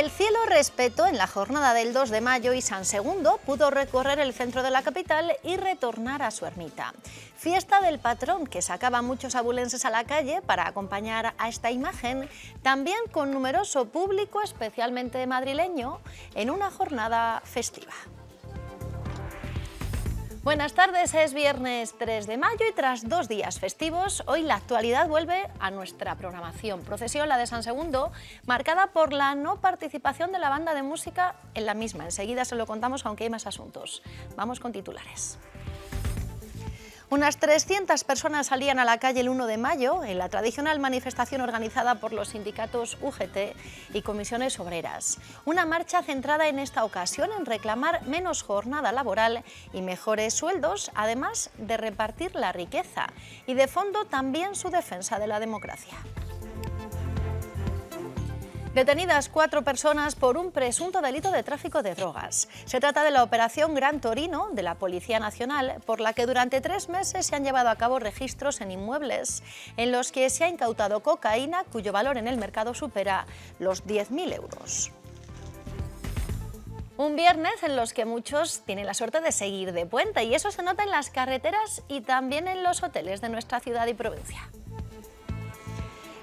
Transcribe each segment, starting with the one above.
El cielo respetó en la jornada del 2 de mayo y San Segundo pudo recorrer el centro de la capital y retornar a su ermita. Fiesta del patrón que sacaba muchos abulenses a la calle para acompañar a esta imagen, también con numeroso público, especialmente madrileño, en una jornada festiva. Buenas tardes, es viernes 3 de mayo y tras dos días festivos, hoy la actualidad vuelve a nuestra programación. Procesión, la de San Segundo, marcada por la no participación de la banda de música en la misma. Enseguida se lo contamos, aunque hay más asuntos. Vamos con titulares. Unas 300 personas salían a la calle el 1 de mayo en la tradicional manifestación organizada por los sindicatos UGT y comisiones obreras. Una marcha centrada en esta ocasión en reclamar menos jornada laboral y mejores sueldos, además de repartir la riqueza y de fondo también su defensa de la democracia. Detenidas cuatro personas por un presunto delito de tráfico de drogas. Se trata de la operación Gran Torino de la Policía Nacional, por la que durante tres meses se han llevado a cabo registros en inmuebles en los que se ha incautado cocaína cuyo valor en el mercado supera los 10.000 euros. Un viernes en los que muchos tienen la suerte de seguir de puente y eso se nota en las carreteras y también en los hoteles de nuestra ciudad y provincia.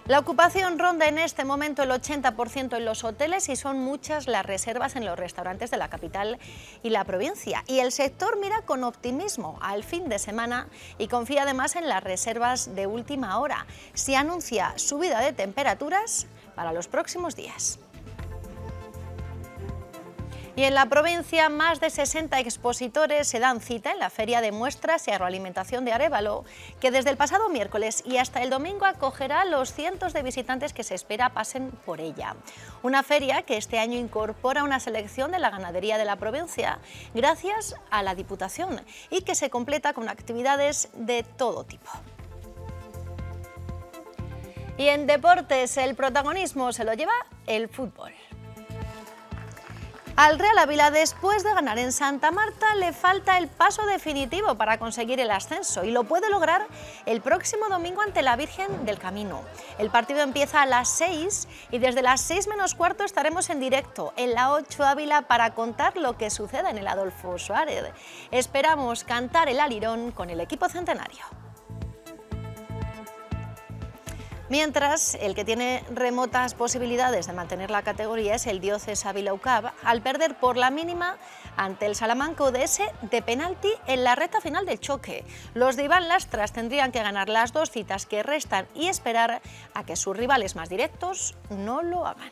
La ocupación ronda en este momento el 80% en los hoteles y son muchas las reservas en los restaurantes de la capital y la provincia. Y el sector mira con optimismo al fin de semana y confía además en las reservas de última hora. Se anuncia subida de temperaturas para los próximos días. Y en la provincia, más de 60 expositores se dan cita en la Feria de Muestras y Agroalimentación de Arevalo, que desde el pasado miércoles y hasta el domingo acogerá los cientos de visitantes que se espera pasen por ella. Una feria que este año incorpora una selección de la ganadería de la provincia, gracias a la Diputación, y que se completa con actividades de todo tipo. Y en deportes, el protagonismo se lo lleva el fútbol. Al Real Ávila, después de ganar en Santa Marta, le falta el paso definitivo para conseguir el ascenso y lo puede lograr el próximo domingo ante la Virgen del Camino. El partido empieza a las 6 y desde las 6 menos cuarto estaremos en directo en la 8 Ávila para contar lo que suceda en el Adolfo Suárez. Esperamos cantar el alirón con el equipo centenario. Mientras, el que tiene remotas posibilidades de mantener la categoría es el dioces Vilaucab, al perder por la mínima ante el Salamanca ODS de penalti en la recta final del choque. Los de Iván Lastras tendrían que ganar las dos citas que restan y esperar a que sus rivales más directos no lo hagan.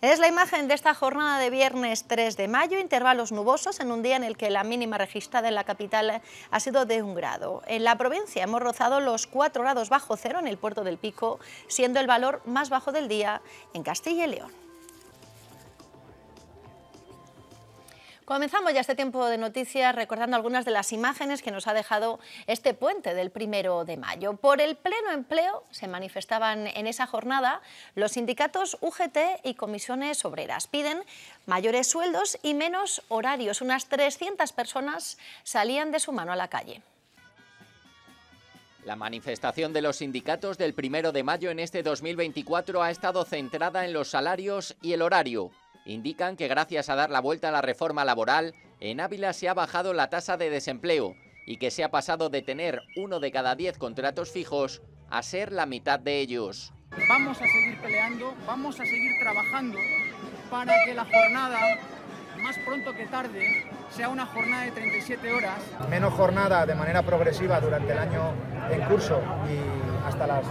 Es la imagen de esta jornada de viernes 3 de mayo, intervalos nubosos en un día en el que la mínima registrada en la capital ha sido de un grado. En la provincia hemos rozado los 4 grados bajo cero en el puerto del Pico, siendo el valor más bajo del día en Castilla y León. Comenzamos ya este tiempo de noticias recordando algunas de las imágenes que nos ha dejado este puente del primero de mayo. Por el pleno empleo se manifestaban en esa jornada los sindicatos UGT y comisiones obreras. Piden mayores sueldos y menos horarios. Unas 300 personas salían de su mano a la calle. La manifestación de los sindicatos del primero de mayo en este 2024 ha estado centrada en los salarios y el horario indican que gracias a dar la vuelta a la reforma laboral, en Ávila se ha bajado la tasa de desempleo y que se ha pasado de tener uno de cada diez contratos fijos a ser la mitad de ellos. Vamos a seguir peleando, vamos a seguir trabajando para que la jornada, más pronto que tarde, sea una jornada de 37 horas. Menos jornada de manera progresiva durante el año en curso y hasta las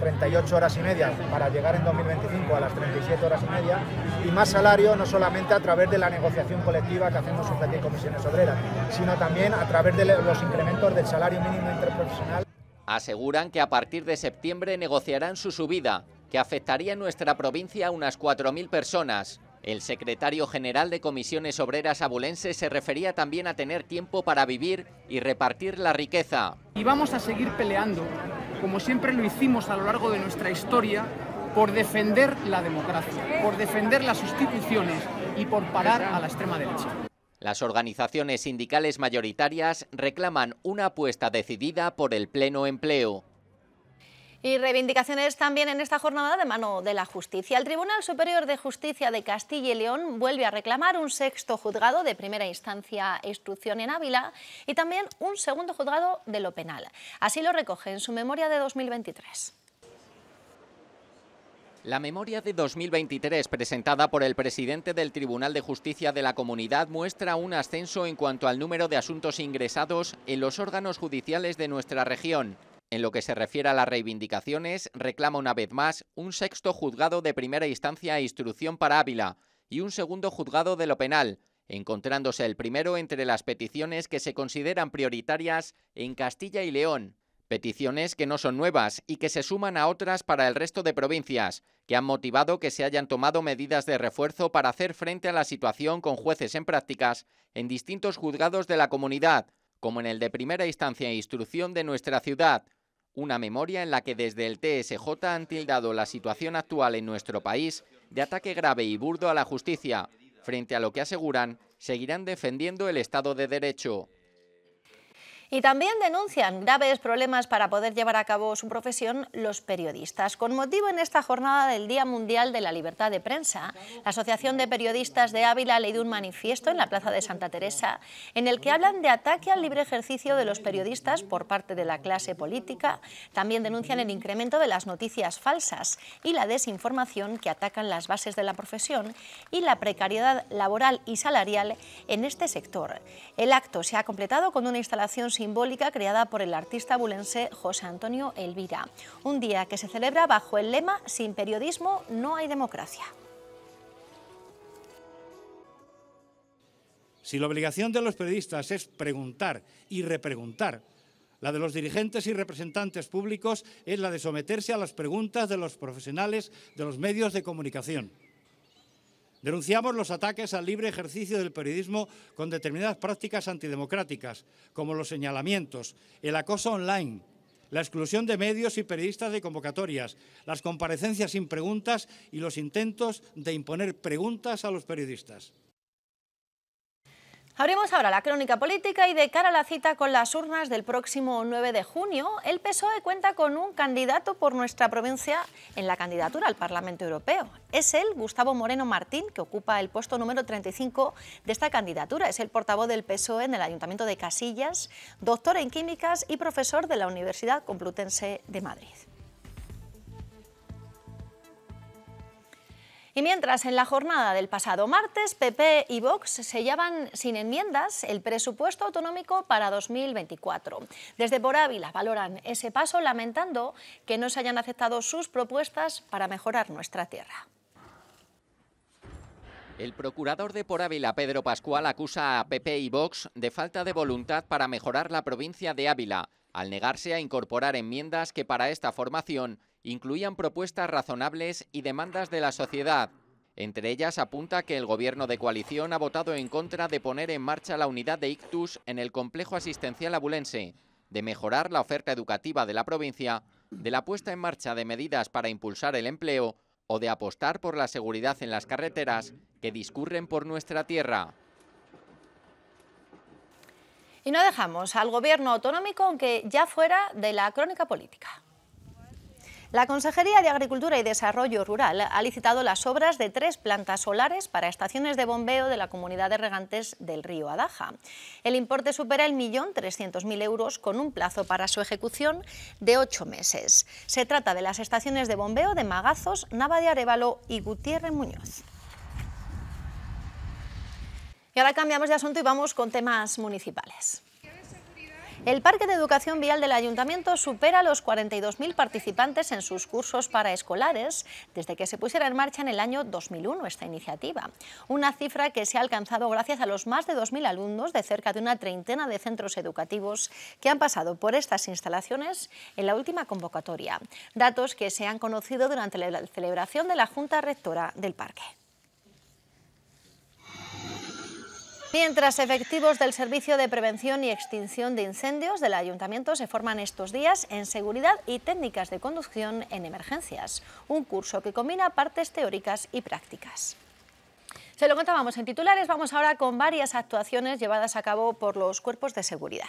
38 horas y media para llegar en 2025 a las 37 horas y media y más salario no solamente a través de la negociación colectiva que hacemos UGT y comisiones obreras, sino también a través de los incrementos del salario mínimo interprofesional. Aseguran que a partir de septiembre negociarán su subida, que afectaría en nuestra provincia a unas 4.000 personas. El secretario general de Comisiones Obreras Abulense se refería también a tener tiempo para vivir y repartir la riqueza. Y vamos a seguir peleando como siempre lo hicimos a lo largo de nuestra historia, por defender la democracia, por defender las instituciones y por parar a la extrema derecha. Las organizaciones sindicales mayoritarias reclaman una apuesta decidida por el pleno empleo. Y reivindicaciones también en esta jornada de mano de la justicia. El Tribunal Superior de Justicia de Castilla y León vuelve a reclamar un sexto juzgado de primera instancia e instrucción en Ávila y también un segundo juzgado de lo penal. Así lo recoge en su memoria de 2023. La memoria de 2023 presentada por el presidente del Tribunal de Justicia de la Comunidad muestra un ascenso en cuanto al número de asuntos ingresados en los órganos judiciales de nuestra región. En lo que se refiere a las reivindicaciones, reclama una vez más un sexto juzgado de primera instancia e instrucción para Ávila y un segundo juzgado de lo penal, encontrándose el primero entre las peticiones que se consideran prioritarias en Castilla y León. Peticiones que no son nuevas y que se suman a otras para el resto de provincias, que han motivado que se hayan tomado medidas de refuerzo para hacer frente a la situación con jueces en prácticas en distintos juzgados de la comunidad, como en el de primera instancia e instrucción de nuestra ciudad, una memoria en la que desde el TSJ han tildado la situación actual en nuestro país de ataque grave y burdo a la justicia, frente a lo que aseguran seguirán defendiendo el Estado de Derecho. Y también denuncian graves problemas para poder llevar a cabo su profesión los periodistas. Con motivo en esta jornada del Día Mundial de la Libertad de Prensa, la Asociación de Periodistas de Ávila ha leído un manifiesto en la Plaza de Santa Teresa en el que hablan de ataque al libre ejercicio de los periodistas por parte de la clase política. También denuncian el incremento de las noticias falsas y la desinformación que atacan las bases de la profesión y la precariedad laboral y salarial en este sector. El acto se ha completado con una instalación sin simbólica creada por el artista bulense José Antonio Elvira. Un día que se celebra bajo el lema Sin periodismo no hay democracia. Si la obligación de los periodistas es preguntar y repreguntar, la de los dirigentes y representantes públicos es la de someterse a las preguntas de los profesionales de los medios de comunicación. Denunciamos los ataques al libre ejercicio del periodismo con determinadas prácticas antidemocráticas, como los señalamientos, el acoso online, la exclusión de medios y periodistas de convocatorias, las comparecencias sin preguntas y los intentos de imponer preguntas a los periodistas. Abrimos ahora la crónica política y de cara a la cita con las urnas del próximo 9 de junio, el PSOE cuenta con un candidato por nuestra provincia en la candidatura al Parlamento Europeo. Es el Gustavo Moreno Martín, que ocupa el puesto número 35 de esta candidatura. Es el portavoz del PSOE en el Ayuntamiento de Casillas, doctor en Químicas y profesor de la Universidad Complutense de Madrid. Y mientras, en la jornada del pasado martes, PP y Vox sellaban sin enmiendas el presupuesto autonómico para 2024. Desde Por Ávila valoran ese paso lamentando que no se hayan aceptado sus propuestas para mejorar nuestra tierra. El procurador de Por Ávila, Pedro Pascual, acusa a PP y Vox de falta de voluntad para mejorar la provincia de Ávila, al negarse a incorporar enmiendas que para esta formación incluían propuestas razonables y demandas de la sociedad. Entre ellas apunta que el gobierno de coalición ha votado en contra de poner en marcha la unidad de ictus en el complejo asistencial abulense, de mejorar la oferta educativa de la provincia, de la puesta en marcha de medidas para impulsar el empleo o de apostar por la seguridad en las carreteras que discurren por nuestra tierra. Y no dejamos al gobierno autonómico aunque ya fuera de la crónica política. La Consejería de Agricultura y Desarrollo Rural ha licitado las obras de tres plantas solares para estaciones de bombeo de la comunidad de regantes del río Adaja. El importe supera el millón trescientos mil euros con un plazo para su ejecución de ocho meses. Se trata de las estaciones de bombeo de Magazos, Nava de Arevalo y Gutiérrez Muñoz. Y ahora cambiamos de asunto y vamos con temas municipales. El Parque de Educación Vial del Ayuntamiento supera los 42.000 participantes en sus cursos para escolares desde que se pusiera en marcha en el año 2001 esta iniciativa. Una cifra que se ha alcanzado gracias a los más de 2.000 alumnos de cerca de una treintena de centros educativos que han pasado por estas instalaciones en la última convocatoria. Datos que se han conocido durante la celebración de la Junta Rectora del Parque. Mientras efectivos del Servicio de Prevención y Extinción de Incendios del Ayuntamiento se forman estos días en Seguridad y Técnicas de Conducción en Emergencias, un curso que combina partes teóricas y prácticas. Se lo contábamos en titulares, vamos ahora con varias actuaciones llevadas a cabo por los cuerpos de seguridad.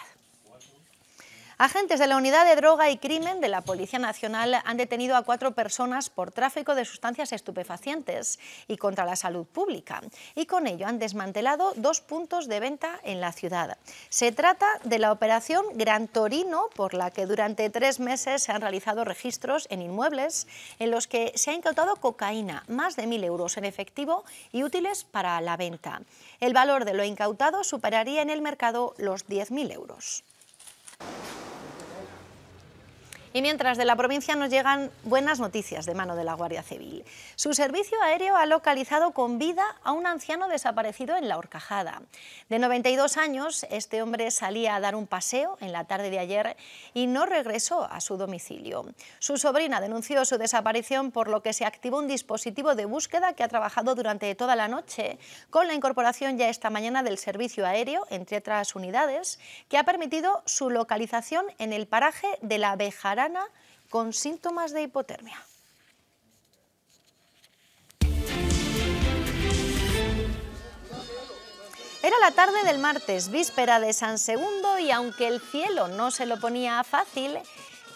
Agentes de la Unidad de Droga y Crimen de la Policía Nacional han detenido a cuatro personas por tráfico de sustancias estupefacientes y contra la salud pública y con ello han desmantelado dos puntos de venta en la ciudad. Se trata de la operación Gran Torino por la que durante tres meses se han realizado registros en inmuebles en los que se ha incautado cocaína, más de mil euros en efectivo y útiles para la venta. El valor de lo incautado superaría en el mercado los 10.000 euros. ん Y mientras de la provincia nos llegan buenas noticias de mano de la Guardia Civil. Su servicio aéreo ha localizado con vida a un anciano desaparecido en La Horcajada. De 92 años, este hombre salía a dar un paseo en la tarde de ayer y no regresó a su domicilio. Su sobrina denunció su desaparición por lo que se activó un dispositivo de búsqueda que ha trabajado durante toda la noche con la incorporación ya esta mañana del servicio aéreo, entre otras unidades, que ha permitido su localización en el paraje de la Bejará con síntomas de hipotermia. Era la tarde del martes, víspera de San Segundo, y aunque el cielo no se lo ponía fácil,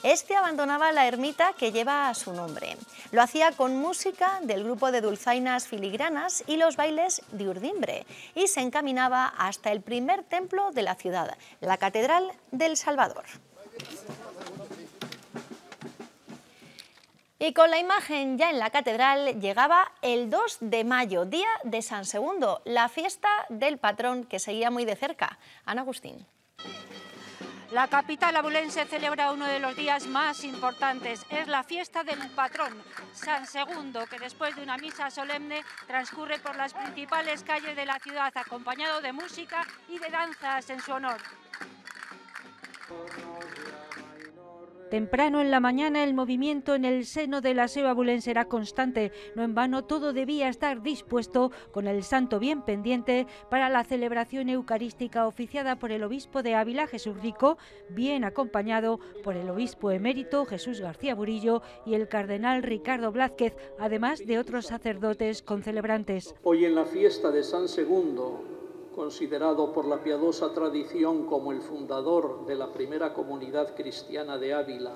este abandonaba la ermita que lleva a su nombre. Lo hacía con música del grupo de dulzainas filigranas y los bailes de urdimbre, y se encaminaba hasta el primer templo de la ciudad, la Catedral del Salvador. Y con la imagen ya en la catedral llegaba el 2 de mayo, día de San Segundo, la fiesta del patrón que seguía muy de cerca. Ana Agustín. La capital abulense celebra uno de los días más importantes. Es la fiesta del patrón, San Segundo, que después de una misa solemne transcurre por las principales calles de la ciudad, acompañado de música y de danzas en su honor. Temprano en la mañana el movimiento en el seno de la SEO será constante. No en vano todo debía estar dispuesto con el santo bien pendiente para la celebración eucarística oficiada por el obispo de Ávila Jesús Rico, bien acompañado por el obispo emérito Jesús García Burillo y el cardenal Ricardo Blázquez, además de otros sacerdotes concelebrantes. Hoy en la fiesta de San Segundo considerado por la piadosa tradición como el fundador de la primera comunidad cristiana de Ávila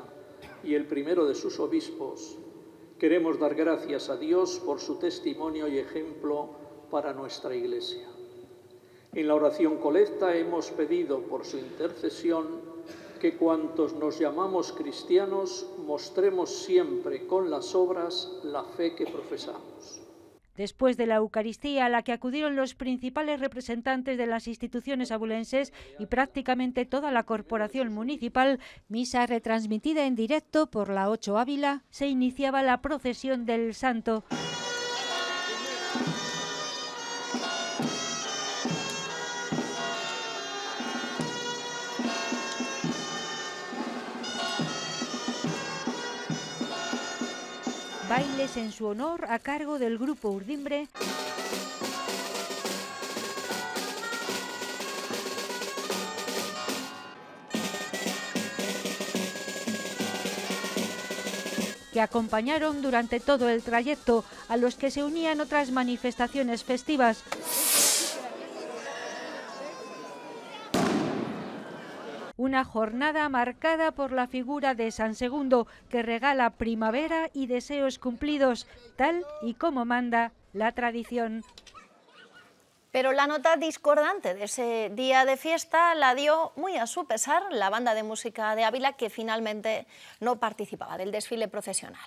y el primero de sus obispos, queremos dar gracias a Dios por su testimonio y ejemplo para nuestra Iglesia. En la oración colecta hemos pedido por su intercesión que cuantos nos llamamos cristianos mostremos siempre con las obras la fe que profesamos. Después de la Eucaristía a la que acudieron los principales representantes de las instituciones abulenses y prácticamente toda la corporación municipal, misa retransmitida en directo por la 8 Ávila, se iniciaba la procesión del Santo. en su honor a cargo del Grupo Urdimbre. que acompañaron durante todo el trayecto, a los que se unían otras manifestaciones festivas. Una jornada marcada por la figura de San Segundo, que regala primavera y deseos cumplidos, tal y como manda la tradición. Pero la nota discordante de ese día de fiesta la dio, muy a su pesar, la banda de música de Ávila, que finalmente no participaba del desfile procesional.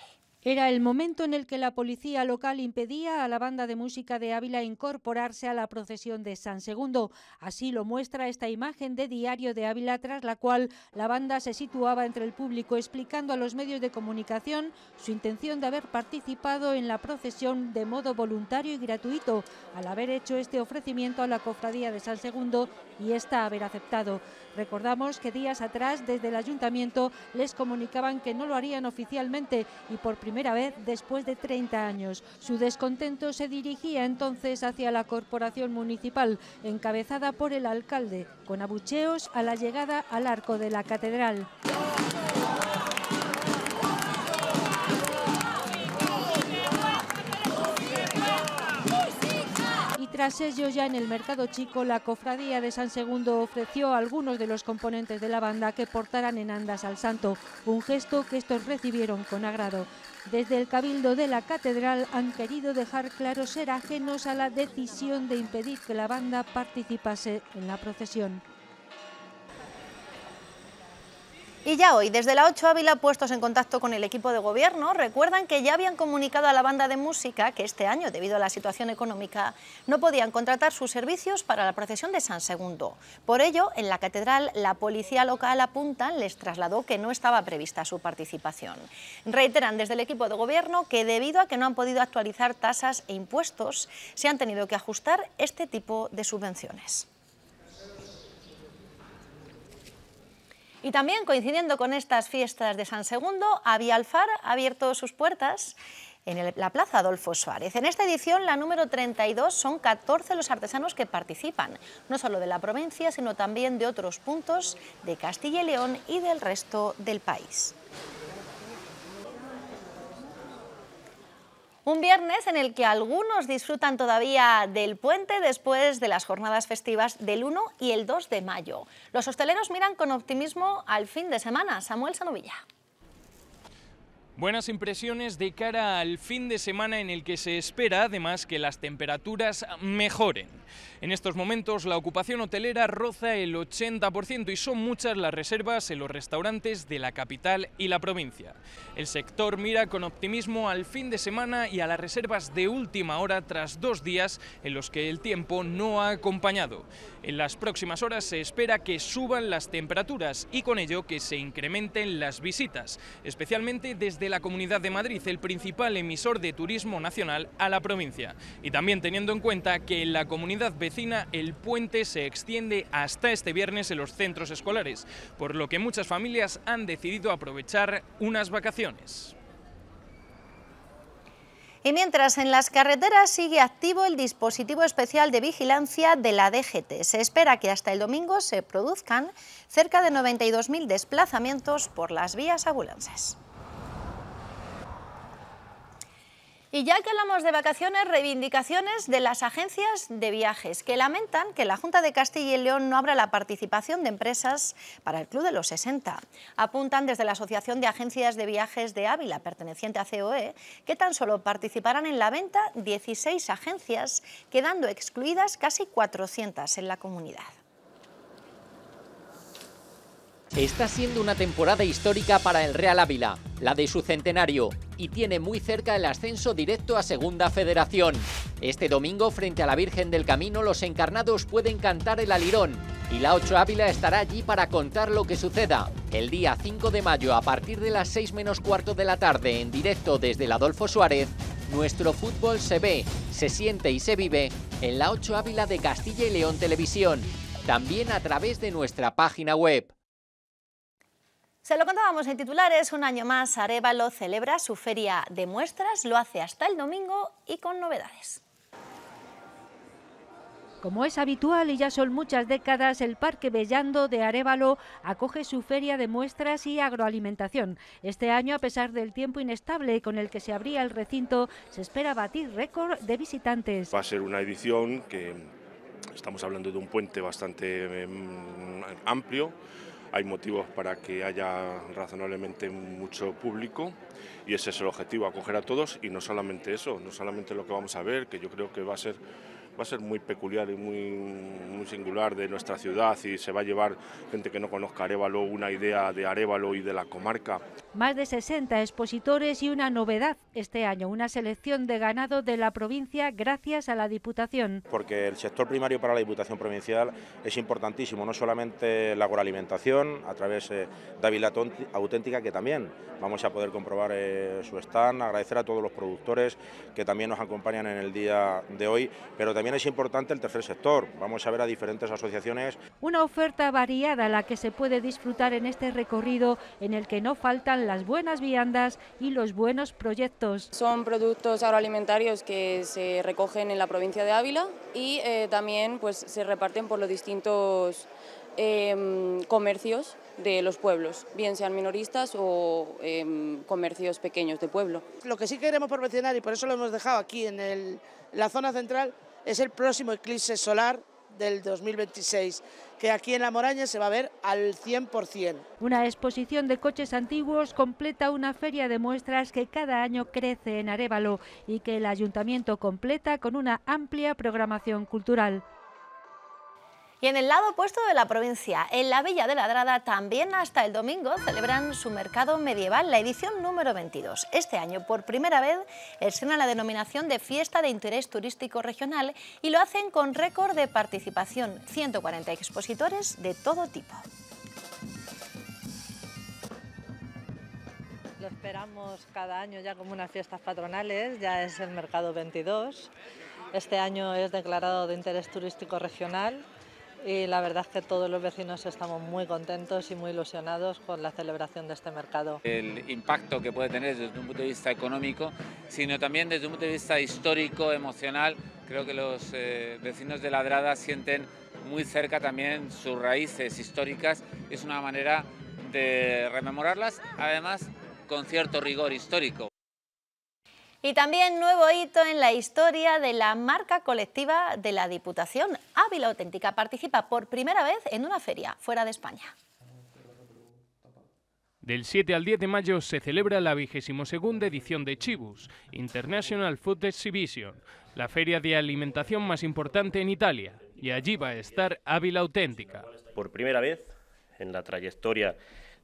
Era el momento en el que la policía local impedía a la banda de música de Ávila incorporarse a la procesión de San Segundo. Así lo muestra esta imagen de Diario de Ávila, tras la cual la banda se situaba entre el público, explicando a los medios de comunicación su intención de haber participado en la procesión de modo voluntario y gratuito, al haber hecho este ofrecimiento a la cofradía de San Segundo y esta haber aceptado. Recordamos que días atrás desde el ayuntamiento les comunicaban que no lo harían oficialmente y por primera vez después de 30 años. Su descontento se dirigía entonces hacia la corporación municipal, encabezada por el alcalde, con abucheos a la llegada al arco de la catedral. Tras ello, ya en el Mercado Chico, la Cofradía de San Segundo ofreció a algunos de los componentes de la banda que portaran andas al santo, un gesto que estos recibieron con agrado. Desde el Cabildo de la Catedral han querido dejar claro ser ajenos a la decisión de impedir que la banda participase en la procesión. Y ya hoy, desde la 8 Ávila, puestos en contacto con el equipo de gobierno, recuerdan que ya habían comunicado a la banda de música que este año, debido a la situación económica, no podían contratar sus servicios para la procesión de San Segundo. Por ello, en la catedral, la policía local apunta les trasladó que no estaba prevista su participación. Reiteran desde el equipo de gobierno que debido a que no han podido actualizar tasas e impuestos, se han tenido que ajustar este tipo de subvenciones. Y también coincidiendo con estas fiestas de San Segundo, Avialfar ha abierto sus puertas en la Plaza Adolfo Suárez. En esta edición, la número 32, son 14 los artesanos que participan, no solo de la provincia, sino también de otros puntos de Castilla y León y del resto del país. Un viernes en el que algunos disfrutan todavía del puente después de las jornadas festivas del 1 y el 2 de mayo. Los hosteleros miran con optimismo al fin de semana. Samuel Sanovilla. Buenas impresiones de cara al fin de semana en el que se espera además que las temperaturas mejoren. En estos momentos la ocupación hotelera roza el 80% y son muchas las reservas en los restaurantes de la capital y la provincia. El sector mira con optimismo al fin de semana y a las reservas de última hora tras dos días en los que el tiempo no ha acompañado. En las próximas horas se espera que suban las temperaturas y con ello que se incrementen las visitas, especialmente desde la Comunidad de Madrid, el principal emisor de turismo nacional a la provincia. Y también teniendo en cuenta que en la Comunidad el puente se extiende hasta este viernes en los centros escolares, por lo que muchas familias han decidido aprovechar unas vacaciones. Y mientras en las carreteras sigue activo el dispositivo especial de vigilancia de la DGT, se espera que hasta el domingo se produzcan cerca de 92.000 desplazamientos por las vías abulances. Y ya que hablamos de vacaciones, reivindicaciones de las agencias de viajes, que lamentan que la Junta de Castilla y León no abra la participación de empresas para el Club de los 60. Apuntan desde la Asociación de Agencias de Viajes de Ávila, perteneciente a COE, que tan solo participarán en la venta 16 agencias, quedando excluidas casi 400 en la comunidad. Está siendo una temporada histórica para el Real Ávila, la de su centenario, y tiene muy cerca el ascenso directo a Segunda Federación. Este domingo, frente a la Virgen del Camino, los encarnados pueden cantar el alirón, y la 8 Ávila estará allí para contar lo que suceda. El día 5 de mayo, a partir de las 6 menos cuarto de la tarde, en directo desde el Adolfo Suárez, nuestro fútbol se ve, se siente y se vive en la 8 Ávila de Castilla y León Televisión, también a través de nuestra página web. Se lo contábamos en titulares, un año más Arevalo celebra su feria de muestras, lo hace hasta el domingo y con novedades. Como es habitual y ya son muchas décadas, el Parque Bellando de Arevalo acoge su feria de muestras y agroalimentación. Este año, a pesar del tiempo inestable con el que se abría el recinto, se espera batir récord de visitantes. Va a ser una edición que estamos hablando de un puente bastante em, amplio hay motivos para que haya razonablemente mucho público y ese es el objetivo, acoger a todos y no solamente eso, no solamente lo que vamos a ver, que yo creo que va a ser va a ser muy peculiar y muy, singular de nuestra ciudad y se va a llevar gente que no conozca Arevalo una idea de Arevalo y de la comarca. Más de 60 expositores y una novedad este año, una selección de ganado de la provincia gracias a la Diputación. Porque el sector primario para la Diputación Provincial es importantísimo, no solamente la agroalimentación a través eh, de Ávila Auténtica, que también vamos a poder comprobar eh, su stand, agradecer a todos los productores que también nos acompañan en el día de hoy, pero también es importante el tercer sector. Vamos a ver a diferentes asociaciones. Una oferta variada la que se puede disfrutar en este recorrido en el que no faltan las buenas viandas y los buenos proyectos. Son productos agroalimentarios que se recogen en la provincia de Ávila y eh, también pues, se reparten por los distintos em, comercios de los pueblos, bien sean minoristas o em, comercios pequeños de pueblo. Lo que sí queremos promocionar... y por eso lo hemos dejado aquí en la zona central, es el próximo eclipse solar del 2026, que aquí en La Moraña se va a ver al 100%. Una exposición de coches antiguos completa una feria de muestras que cada año crece en Arevalo y que el ayuntamiento completa con una amplia programación cultural. Y en el lado opuesto de la provincia, en la Villa de la Drada... también hasta el domingo celebran su mercado medieval, la edición número 22. Este año, por primera vez, ...escena la denominación de Fiesta de Interés Turístico Regional y lo hacen con récord de participación, 140 expositores de todo tipo. Lo esperamos cada año ya como unas fiestas patronales, ya es el Mercado 22. Este año es declarado de interés turístico regional y la verdad es que todos los vecinos estamos muy contentos y muy ilusionados con la celebración de este mercado. El impacto que puede tener desde un punto de vista económico, sino también desde un punto de vista histórico, emocional, creo que los eh, vecinos de Ladrada sienten muy cerca también sus raíces históricas, es una manera de rememorarlas, además con cierto rigor histórico. Y también nuevo hito en la historia de la marca colectiva de la Diputación. Ávila Auténtica participa por primera vez en una feria fuera de España. Del 7 al 10 de mayo se celebra la 22 edición de Chibus, International Food Exhibition, la feria de alimentación más importante en Italia. Y allí va a estar Ávila Auténtica. Por primera vez en la trayectoria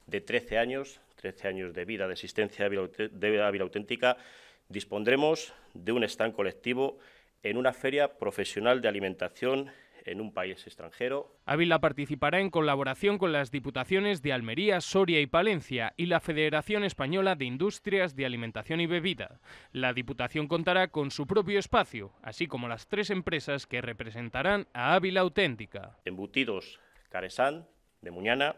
de 13 años, 13 años de vida, de existencia de Ávila Auténtica, Dispondremos de un stand colectivo en una feria profesional de alimentación en un país extranjero. Ávila participará en colaboración con las diputaciones de Almería, Soria y Palencia y la Federación Española de Industrias de Alimentación y Bebida. La diputación contará con su propio espacio, así como las tres empresas que representarán a Ávila Auténtica. Embutidos Caresán, de Muñana,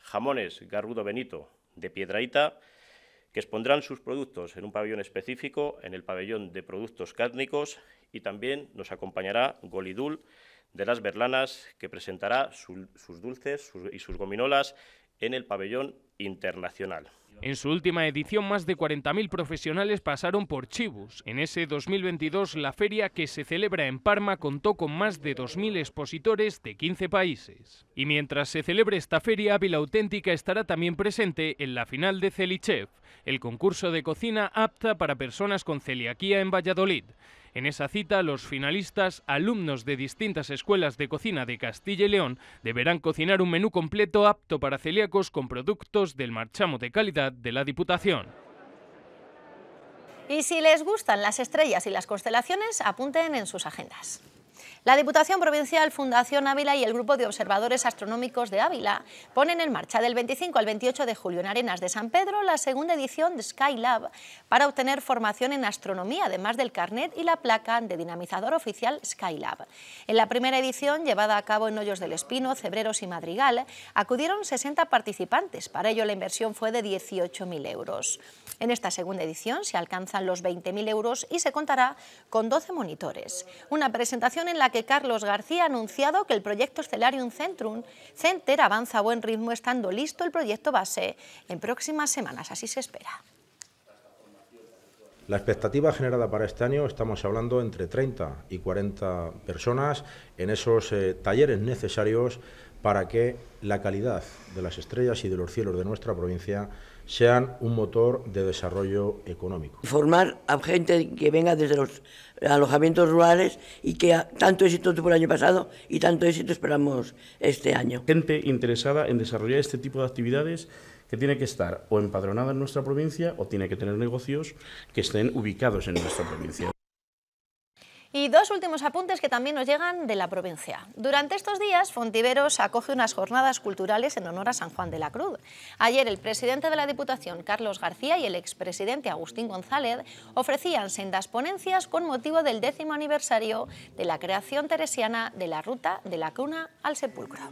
jamones Garrudo Benito, de Piedraíta, que expondrán sus productos en un pabellón específico, en el pabellón de productos cárnicos, y también nos acompañará Golidul de las Berlanas, que presentará sus dulces y sus gominolas en el pabellón internacional. En su última edición, más de 40.000 profesionales pasaron por Chibus. En ese 2022, la feria que se celebra en Parma contó con más de 2.000 expositores de 15 países. Y mientras se celebre esta feria, Ávila Auténtica estará también presente en la final de Celichev, el concurso de cocina apta para personas con celiaquía en Valladolid. En esa cita, los finalistas, alumnos de distintas escuelas de cocina de Castilla y León, deberán cocinar un menú completo apto para celíacos con productos del marchamo de calidad de la Diputación. Y si les gustan las estrellas y las constelaciones, apunten en sus agendas. La Diputación Provincial, Fundación Ávila y el Grupo de Observadores Astronómicos de Ávila ponen en marcha del 25 al 28 de julio en Arenas de San Pedro la segunda edición de Skylab para obtener formación en astronomía, además del carnet y la placa de dinamizador oficial Skylab. En la primera edición, llevada a cabo en Hoyos del Espino, Cebreros y Madrigal, acudieron 60 participantes. Para ello, la inversión fue de 18.000 euros. En esta segunda edición se alcanzan los 20.000 euros y se contará con 12 monitores. Una presentación en la que Carlos García ha anunciado que el proyecto Stellarium Centrum Center avanza a buen ritmo estando listo el proyecto base en próximas semanas, así se espera. La expectativa generada para este año estamos hablando entre 30 y 40 personas en esos eh, talleres necesarios para que la calidad de las estrellas y de los cielos de nuestra provincia sean un motor de desarrollo económico. Formar a gente que venga desde los alojamientos rurales y que tanto éxito tuvo el año pasado y tanto éxito esperamos este año. Gente interesada en desarrollar este tipo de actividades que tiene que estar o empadronada en nuestra provincia o tiene que tener negocios que estén ubicados en nuestra provincia. Y dos últimos apuntes que también nos llegan de la provincia. Durante estos días, Fontiveros acoge unas jornadas culturales en honor a San Juan de la Cruz. Ayer, el presidente de la Diputación, Carlos García, y el expresidente Agustín González ofrecían sendas ponencias con motivo del décimo aniversario de la creación teresiana de la ruta de la cuna al sepulcro.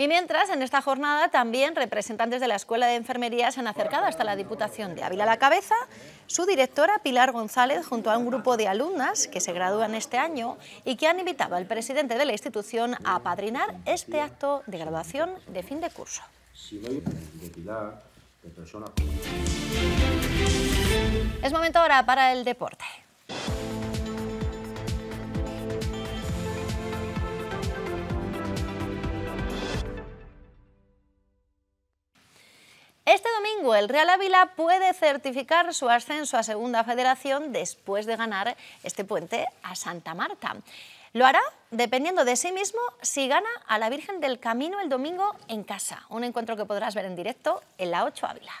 Y mientras, en esta jornada también representantes de la Escuela de Enfermería se han acercado hasta la Diputación de Ávila la Cabeza. Su directora, Pilar González, junto a un grupo de alumnas que se gradúan este año y que han invitado al presidente de la institución a apadrinar este acto de graduación de fin de curso. Es momento ahora para el deporte. Este domingo el Real Ávila puede certificar su ascenso a Segunda Federación después de ganar este puente a Santa Marta. Lo hará dependiendo de sí mismo si gana a la Virgen del Camino el domingo en casa, un encuentro que podrás ver en directo en la 8 Ávila.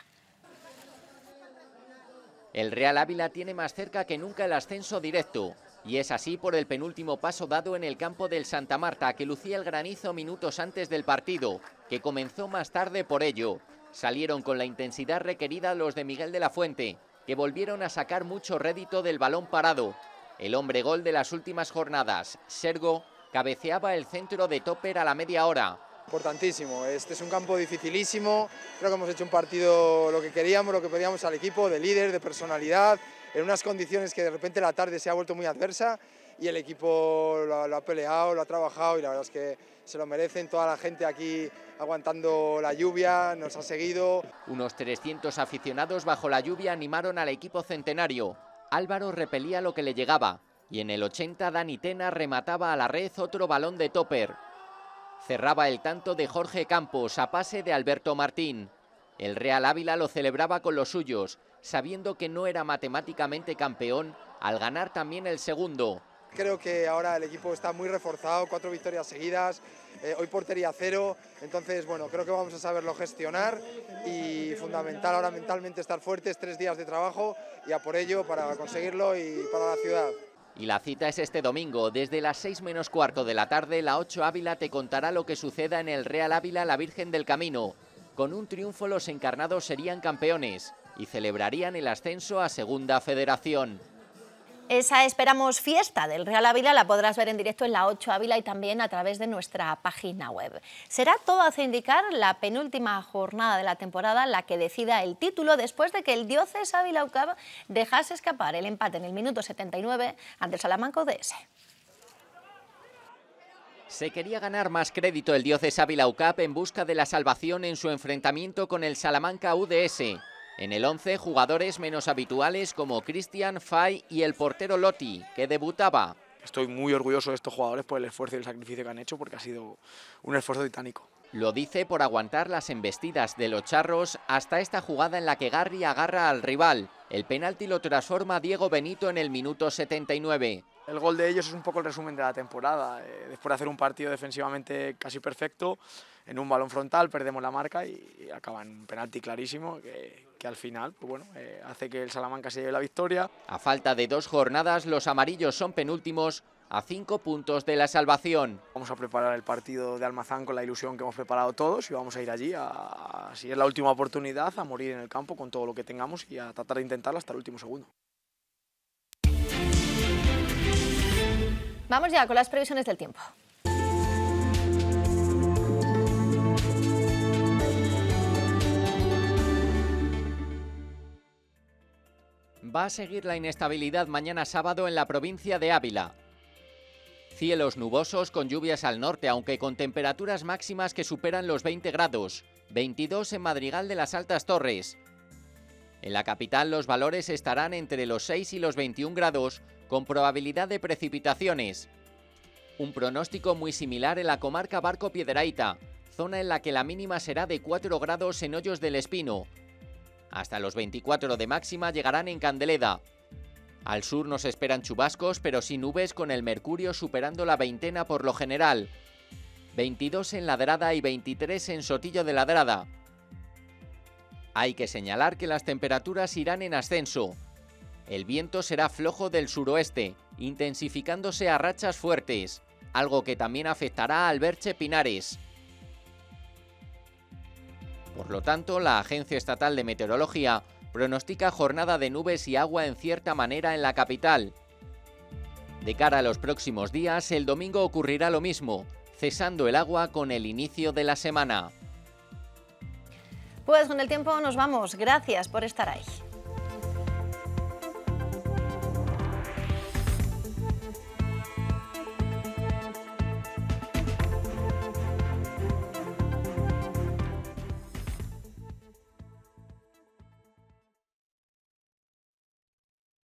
El Real Ávila tiene más cerca que nunca el ascenso directo. Y es así por el penúltimo paso dado en el campo del Santa Marta, que lucía el granizo minutos antes del partido, que comenzó más tarde por ello salieron con la intensidad requerida los de Miguel de la Fuente, que volvieron a sacar mucho rédito del balón parado. El hombre gol de las últimas jornadas, Sergo, cabeceaba el centro de Topper a la media hora. Importantísimo, este es un campo dificilísimo, creo que hemos hecho un partido lo que queríamos, lo que pedíamos al equipo, de líder, de personalidad, en unas condiciones que de repente la tarde se ha vuelto muy adversa y el equipo lo, ha peleado, lo ha trabajado y la verdad es que se lo merecen. Toda la gente aquí aguantando la lluvia, nos ha seguido. Unos 300 aficionados bajo la lluvia animaron al equipo centenario. Álvaro repelía lo que le llegaba y en el 80 Dani Tena remataba a la red otro balón de topper. Cerraba el tanto de Jorge Campos a pase de Alberto Martín. El Real Ávila lo celebraba con los suyos, sabiendo que no era matemáticamente campeón al ganar también el segundo, Creo que ahora el equipo está muy reforzado, cuatro victorias seguidas, eh, hoy portería cero, entonces bueno, creo que vamos a saberlo gestionar y fundamental ahora mentalmente estar fuertes, tres días de trabajo y a por ello para conseguirlo y para la ciudad. Y la cita es este domingo, desde las seis menos cuarto de la tarde, la 8 Ávila te contará lo que suceda en el Real Ávila La Virgen del Camino. Con un triunfo los encarnados serían campeones y celebrarían el ascenso a Segunda Federación. Esa esperamos fiesta del Real Ávila la podrás ver en directo en la 8 Ávila y también a través de nuestra página web. Será todo hace indicar la penúltima jornada de la temporada la que decida el título después de que el diócese Ávila Ucap dejase escapar el empate en el minuto 79 ante el Salamanca UDS. Se quería ganar más crédito el dióces Ávila UCAP en busca de la salvación en su enfrentamiento con el Salamanca UDS. En el 11, jugadores menos habituales como Cristian, Fay y el portero Lotti, que debutaba. Estoy muy orgulloso de estos jugadores por el esfuerzo y el sacrificio que han hecho, porque ha sido un esfuerzo titánico. Lo dice por aguantar las embestidas de los charros hasta esta jugada en la que Garri agarra al rival. El penalti lo transforma Diego Benito en el minuto 79. El gol de ellos es un poco el resumen de la temporada. Eh, después de hacer un partido defensivamente casi perfecto, en un balón frontal perdemos la marca y, acaba en un penalti clarísimo que, al final pues bueno, eh, hace que el Salamanca se lleve la victoria. A falta de dos jornadas, los amarillos son penúltimos a cinco puntos de la salvación. Vamos a preparar el partido de Almazán con la ilusión que hemos preparado todos y vamos a ir allí, a, si es la última oportunidad, a morir en el campo con todo lo que tengamos y a tratar de intentarlo hasta el último segundo. Vamos ya con las previsiones del tiempo. Va a seguir la inestabilidad mañana sábado en la provincia de Ávila. Cielos nubosos con lluvias al norte, aunque con temperaturas máximas que superan los 20 grados, 22 en Madrigal de las Altas Torres. En la capital los valores estarán entre los 6 y los 21 grados, con probabilidad de precipitaciones. Un pronóstico muy similar en la comarca Barco Piedraita, zona en la que la mínima será de 4 grados en Hoyos del Espino, hasta los 24 de máxima llegarán en Candeleda. Al sur nos esperan chubascos, pero sin nubes con el mercurio superando la veintena por lo general. 22 en Ladrada y 23 en Sotillo de Ladrada. Hay que señalar que las temperaturas irán en ascenso. El viento será flojo del suroeste, intensificándose a rachas fuertes, algo que también afectará al Berche Pinares. Por lo tanto, la Agencia Estatal de Meteorología pronostica jornada de nubes y agua en cierta manera en la capital. De cara a los próximos días, el domingo ocurrirá lo mismo, cesando el agua con el inicio de la semana. Pues con el tiempo nos vamos. Gracias por estar ahí.